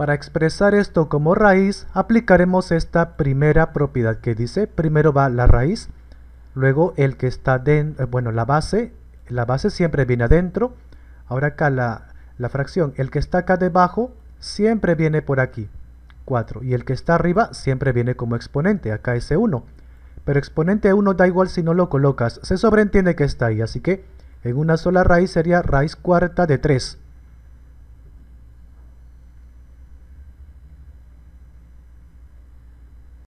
Para expresar esto como raíz, aplicaremos esta primera propiedad que dice, primero va la raíz, luego el que está dentro, eh, bueno, la base, la base siempre viene adentro, ahora acá la, fracción, el que está acá debajo, siempre viene por aquí, 4, y el que está arriba siempre viene como exponente, acá es 1, pero exponente 1 da igual si no lo colocas, se sobreentiende que está ahí, así que en una sola raíz sería raíz cuarta de 3,